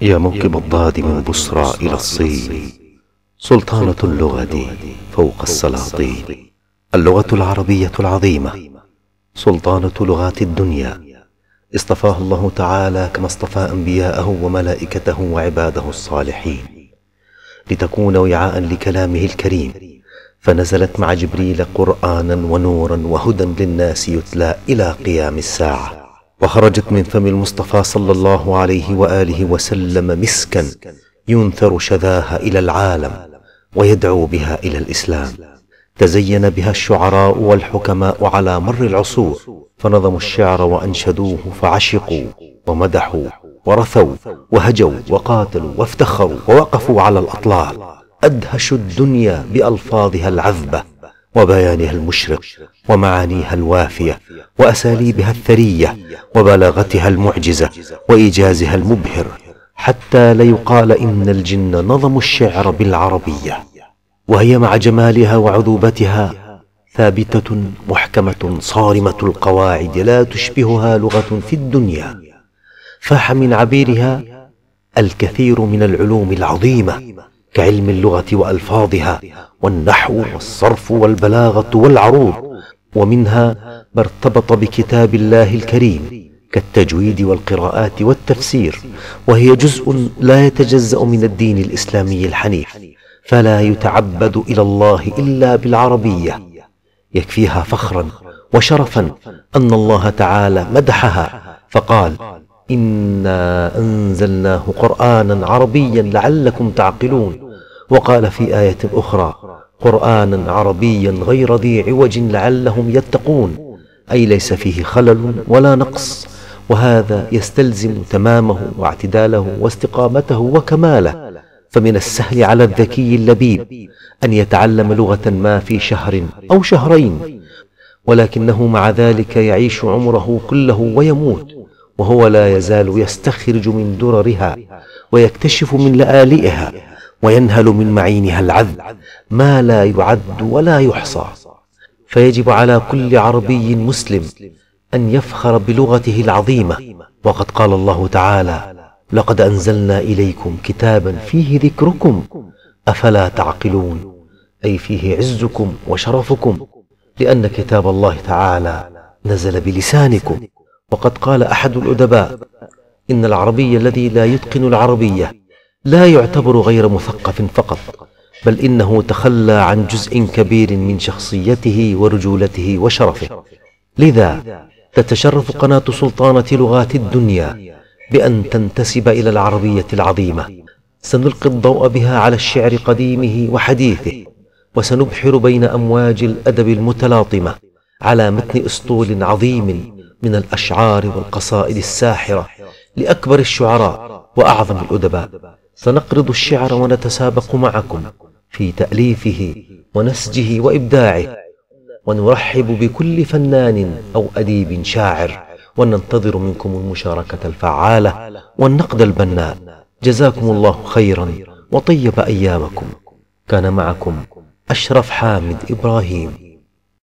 يا موكب الضاد من بصرى إلى الصين سلطانة اللغة فوق السلاطين اللغة العربية العظيمة سلطانة لغات الدنيا اصطفاها الله تعالى كما اصطفى أنبياءه وملائكته وعباده الصالحين لتكون وعاء لكلامه الكريم فنزلت مع جبريل قرآنا ونورا وهدى للناس يتلى إلى قيام الساعة وخرجت من فم المصطفى صلى الله عليه واله وسلم مسكا ينثر شذاها الى العالم ويدعو بها الى الاسلام تزين بها الشعراء والحكماء على مر العصور فنظموا الشعر وانشدوه فعشقوا ومدحوا ورثوا وهجوا وقاتلوا وافتخروا ووقفوا على الاطلال ادهشوا الدنيا بالفاظها العذبه وبيانها المشرق ومعانيها الوافيه واساليبها الثريه وبلاغتها المعجزه وايجازها المبهر حتى ليقال ان الجن نظموا الشعر بالعربيه وهي مع جمالها وعذوبتها ثابته محكمه صارمه القواعد لا تشبهها لغه في الدنيا فاح من عبيرها الكثير من العلوم العظيمه كعلم اللغة وألفاظها والنحو والصرف والبلاغة والعروض ومنها ما ارتبط بكتاب الله الكريم كالتجويد والقراءات والتفسير وهي جزء لا يتجزأ من الدين الإسلامي الحنيف فلا يتعبد إلى الله إلا بالعربية يكفيها فخرا وشرفا أن الله تعالى مدحها فقال إنا أنزلناه قرآنا عربيا لعلكم تعقلون وقال في آية أخرى قرآنا عربيا غير ذي عوج لعلهم يتقون أي ليس فيه خلل ولا نقص وهذا يستلزم تمامه واعتداله واستقامته وكماله فمن السهل على الذكي اللبيب أن يتعلم لغة ما في شهر أو شهرين ولكنه مع ذلك يعيش عمره كله ويموت وهو لا يزال يستخرج من دررها ويكتشف من لآلئها وينهل من معينها العذب ما لا يعد ولا يحصى فيجب على كل عربي مسلم أن يفخر بلغته العظيمة وقد قال الله تعالى لقد أنزلنا إليكم كتابا فيه ذكركم أفلا تعقلون أي فيه عزكم وشرفكم لأن كتاب الله تعالى نزل بلسانكم وقد قال أحد الأدباء إن العربي الذي لا يتقن العربية لا يعتبر غير مثقف فقط بل إنه تخلى عن جزء كبير من شخصيته ورجولته وشرفه لذا تتشرف قناة سلطانة لغات الدنيا بأن تنتسب إلى العربية العظيمة سنلقي الضوء بها على الشعر قديمه وحديثه وسنبحر بين أمواج الأدب المتلاطمة على متن أسطول عظيم من الأشعار والقصائد الساحرة لأكبر الشعراء وأعظم الأدباء سنقرض الشعر ونتسابق معكم في تأليفه ونسجه وإبداعه ونرحب بكل فنان أو أديب شاعر وننتظر منكم المشاركة الفعالة والنقد البناء جزاكم الله خيرا وطيب أيامكم كان معكم أشرف حامد إبراهيم